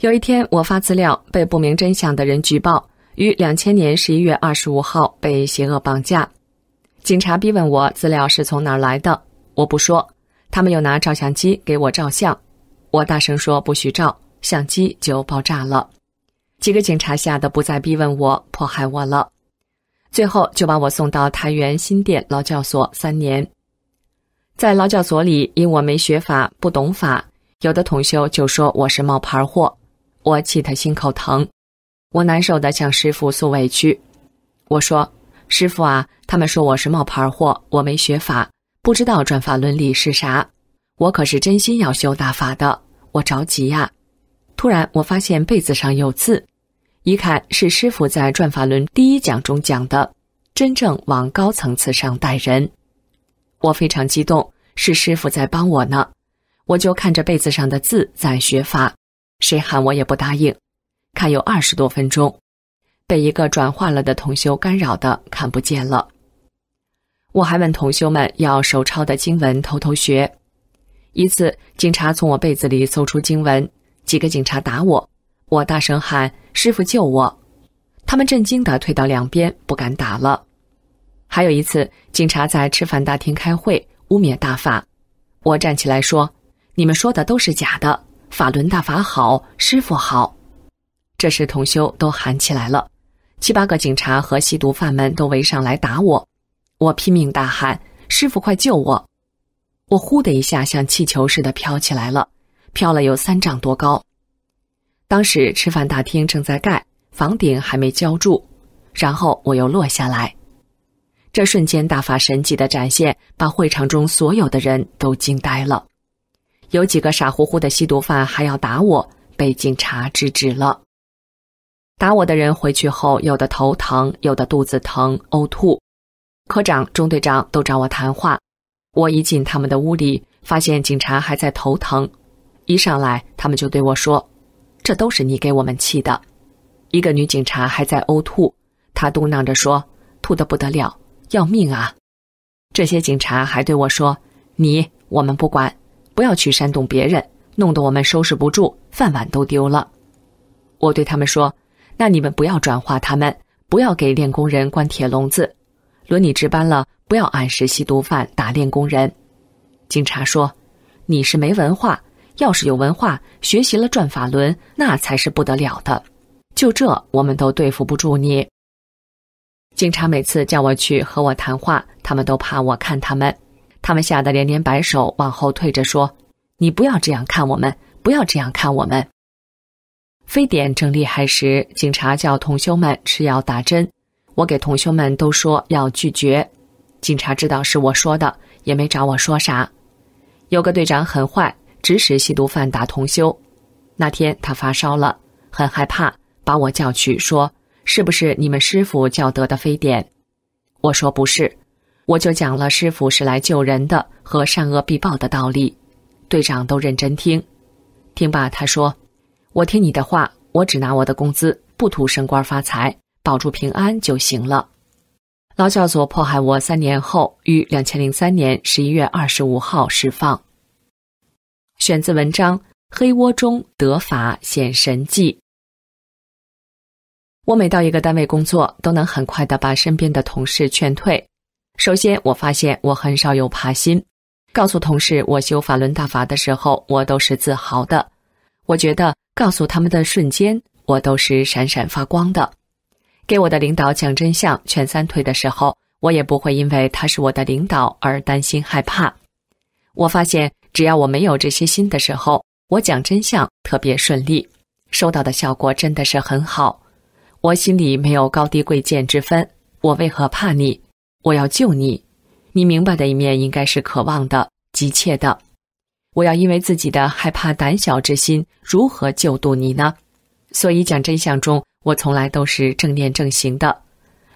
有一天，我发资料被不明真相的人举报，于两千年十一月二十五号被邪恶绑架。警察逼问我资料是从哪儿来的，我不说。他们又拿照相机给我照相，我大声说不许照，相机就爆炸了。几个警察吓得不再逼问我、迫害我了。最后就把我送到太原新店劳教所三年，在劳教所里，因我没学法，不懂法，有的同修就说我是冒牌货，我气得心口疼，我难受的向师傅诉委屈。我说：“师傅啊，他们说我是冒牌货，我没学法，不知道转法伦理是啥，我可是真心要修大法的，我着急呀。”突然我发现被子上有字。一看是师傅在转法轮第一讲中讲的，真正往高层次上带人，我非常激动，是师傅在帮我呢。我就看着被子上的字在学法，谁喊我也不答应。看有二十多分钟，被一个转化了的同修干扰的看不见了。我还问同修们要手抄的经文偷偷学，一次警察从我被子里搜出经文，几个警察打我。我大声喊：“师傅救我！”他们震惊的退到两边，不敢打了。还有一次，警察在吃饭大厅开会，污蔑大法。我站起来说：“你们说的都是假的，法轮大法好，师傅好。”这时同修都喊起来了，七八个警察和吸毒犯们都围上来打我。我拼命大喊：“师傅快救我！”我呼的一下像气球似的飘起来了，飘了有三丈多高。当时吃饭大厅正在盖，房顶还没浇筑，然后我又落下来，这瞬间大发神迹的展现，把会场中所有的人都惊呆了。有几个傻乎乎的吸毒犯还要打我，被警察制止了。打我的人回去后，有的头疼，有的肚子疼、呕吐。科长、中队长都找我谈话，我一进他们的屋里，发现警察还在头疼，一上来他们就对我说。这都是你给我们气的，一个女警察还在呕吐，她嘟囔着说：“吐的不得了，要命啊！”这些警察还对我说：“你我们不管，不要去煽动别人，弄得我们收拾不住，饭碗都丢了。”我对他们说：“那你们不要转化他们，不要给练功人关铁笼子。轮你值班了，不要按时吸毒贩打练功人。”警察说：“你是没文化。”要是有文化，学习了转法轮，那才是不得了的。就这，我们都对付不住你。警察每次叫我去和我谈话，他们都怕我看他们，他们吓得连连摆手，往后退着说：“你不要这样看我们，不要这样看我们。”非典正厉害时，警察叫同修们吃药打针，我给同修们都说要拒绝。警察知道是我说的，也没找我说啥。有个队长很坏。指使吸毒犯打同修，那天他发烧了，很害怕，把我叫去说：“是不是你们师傅教得的非典？”我说：“不是。”我就讲了师傅是来救人的和善恶必报的道理。队长都认真听，听罢他说：“我听你的话，我只拿我的工资，不图升官发财，保住平安就行了。”老教所迫害我三年后，于两千零三年十一月二十五号释放。选自文章《黑窝中得法显神迹》。我每到一个单位工作，都能很快的把身边的同事劝退。首先，我发现我很少有怕心。告诉同事我修法轮大法的时候，我都是自豪的。我觉得告诉他们的瞬间，我都是闪闪发光的。给我的领导讲真相、劝三退的时候，我也不会因为他是我的领导而担心害怕。我发现。只要我没有这些心的时候，我讲真相特别顺利，收到的效果真的是很好。我心里没有高低贵贱之分，我为何怕你？我要救你，你明白的一面应该是渴望的、急切的。我要因为自己的害怕、胆小之心，如何救度你呢？所以讲真相中，我从来都是正念正行的。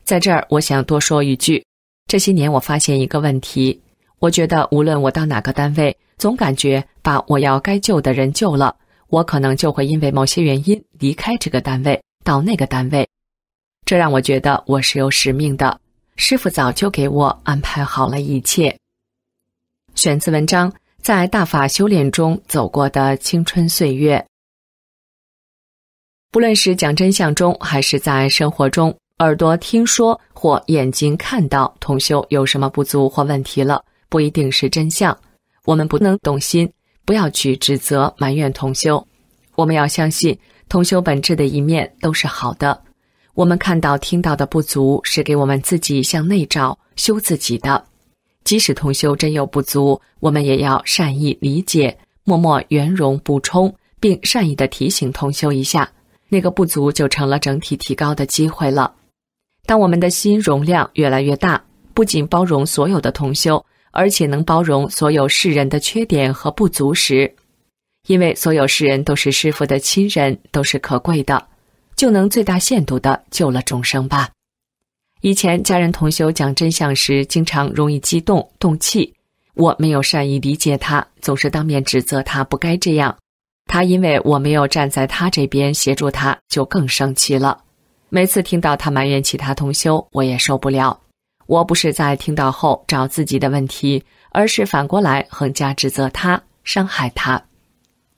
在这儿，我想多说一句：这些年，我发现一个问题。我觉得，无论我到哪个单位，总感觉把我要该救的人救了，我可能就会因为某些原因离开这个单位，到那个单位。这让我觉得我是有使命的。师傅早就给我安排好了一切。选自文章《在大法修炼中走过的青春岁月》。不论是讲真相中，还是在生活中，耳朵听说或眼睛看到，同修有什么不足或问题了？不一定是真相，我们不能动心，不要去指责、埋怨同修，我们要相信同修本质的一面都是好的。我们看到、听到的不足，是给我们自己向内照修自己的。即使同修真有不足，我们也要善意理解、默默圆融补充，并善意的提醒同修一下，那个不足就成了整体提高的机会了。当我们的心容量越来越大，不仅包容所有的同修。而且能包容所有世人的缺点和不足时，因为所有世人都是师傅的亲人，都是可贵的，就能最大限度的救了众生吧。以前家人同修讲真相时，经常容易激动动气，我没有善意理解他，总是当面指责他不该这样，他因为我没有站在他这边协助他，就更生气了。每次听到他埋怨其他同修，我也受不了。我不是在听到后找自己的问题，而是反过来横加指责他，伤害他。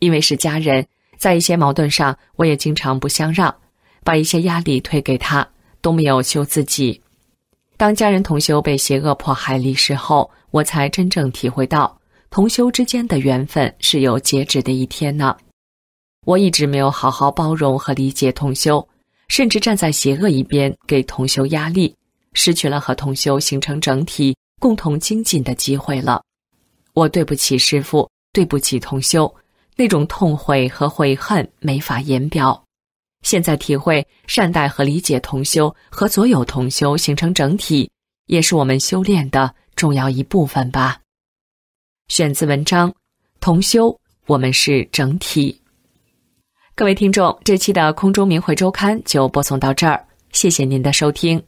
因为是家人，在一些矛盾上，我也经常不相让，把一些压力推给他，都没有修自己。当家人同修被邪恶迫害离世后，我才真正体会到同修之间的缘分是有截止的一天呢。我一直没有好好包容和理解同修，甚至站在邪恶一边给同修压力。失去了和同修形成整体、共同精进的机会了，我对不起师傅，对不起同修，那种痛悔和悔恨没法言表。现在体会善待和理解同修，和所有同修形成整体，也是我们修炼的重要一部分吧。选自文章《同修，我们是整体》。各位听众，这期的空中明慧周刊就播送到这儿，谢谢您的收听。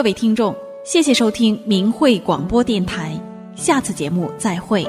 各位听众，谢谢收听明慧广播电台，下次节目再会。